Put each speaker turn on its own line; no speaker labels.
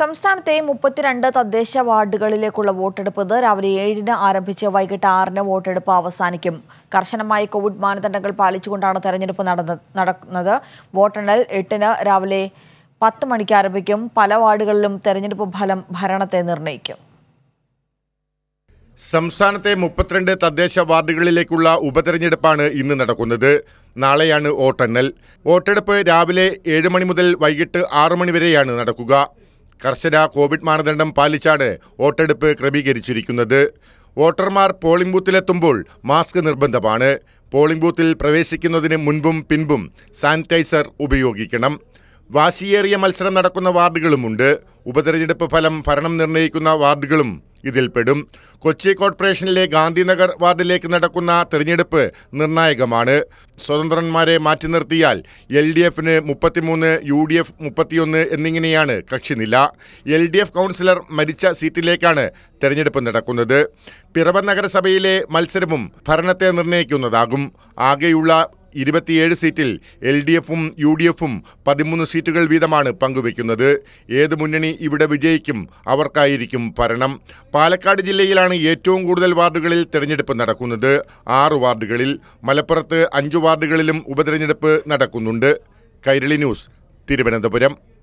സംസ്ഥാനത്തെ മുപ്പത്തിരണ്ട് തദ്ദേശ വാർഡുകളിലേക്കുള്ള വോട്ടെടുപ്പ് ഇത് രാവിലെ ഏഴിന് ആരംഭിച്ച് വൈകിട്ട് ആറിന് വോട്ടെടുപ്പ് അവസാനിക്കും കർശനമായ കോവിഡ് മാനദണ്ഡങ്ങൾ പാലിച്ചുകൊണ്ടാണ് തെരഞ്ഞെടുപ്പ് നടന്നത് വോട്ടെണ്ണൽ എട്ടിന് രാവിലെ പത്ത് മണിക്ക് ആരംഭിക്കും പല വാർഡുകളിലും തെരഞ്ഞെടുപ്പ് ഫലം ഭരണത്തെ നിർണ്ണയിക്കും
സംസ്ഥാനത്തെ മുപ്പത്തിരണ്ട് തദ്ദേശ വാർഡുകളിലേക്കുള്ള ഉപതെരഞ്ഞെടുപ്പാണ് ഇന്ന് നടക്കുന്നത് നാളെയാണ് വോട്ടെണ്ണൽ വോട്ടെടുപ്പ് രാവിലെ ഏഴ് മണി മുതൽ വൈകിട്ട് ആറ് മണി വരെയാണ് നടക്കുക കർശന കോവിഡ് മാനദണ്ഡം പാലിച്ചാണ് വോട്ടെടുപ്പ് ക്രമീകരിച്ചിരിക്കുന്നത് വോട്ടർമാർ പോളിംഗ് ബൂത്തിലെത്തുമ്പോൾ മാസ്ക് നിർബന്ധമാണ് പോളിംഗ് ബൂത്തിൽ പ്രവേശിക്കുന്നതിന് മുൻപും പിൻപും സാനിറ്റൈസർ ഉപയോഗിക്കണം വാശിയേറിയ മത്സരം നടക്കുന്ന വാർഡുകളുമുണ്ട് ഉപതെരഞ്ഞെടുപ്പ് ഫലം ഭരണം നിർണ്ണയിക്കുന്ന വാർഡുകളും ഇതിൽപ്പെടും കൊച്ചി കോർപ്പറേഷനിലെ ഗാന്ധിനഗർ വാർഡിലേക്ക് നടക്കുന്ന തെരഞ്ഞെടുപ്പ് നിർണായകമാണ് സ്വതന്ത്രന്മാരെ മാറ്റി നിർത്തിയാൽ എൽ ഡി എഫിന് മുപ്പത്തിമൂന്ന് യു ഡി എഫ് മുപ്പത്തിയൊന്ന് എന്നിങ്ങനെയാണ് കക്ഷിനില എൽ ഡി എഫ് കൗൺസിലർ മരിച്ച സീറ്റിലേക്കാണ് തെരഞ്ഞെടുപ്പ് നടക്കുന്നത് പിറവ നഗരസഭയിലെ മത്സരവും ഭരണത്തെ നിർണ്ണയിക്കുന്നതാകും ആകെയുള്ള ഇരുപത്തിയേഴ് സീറ്റിൽ എൽ ഡി എഫും യു ഡി എഫും പതിമൂന്ന് സീറ്റുകൾ വീതമാണ് പങ്കുവയ്ക്കുന്നത് ഏത് മുന്നണി ഇവിടെ വിജയിക്കും അവർക്കായിരിക്കും ഭരണം പാലക്കാട് ജില്ലയിലാണ് ഏറ്റവും കൂടുതൽ വാർഡുകളിൽ തെരഞ്ഞെടുപ്പ് നടക്കുന്നത് ആറ് വാർഡുകളിൽ മലപ്പുറത്ത് അഞ്ച് വാർഡുകളിലും ഉപതെരഞ്ഞെടുപ്പ് നടക്കുന്നുണ്ട് കൈരളി ന്യൂസ് തിരുവനന്തപുരം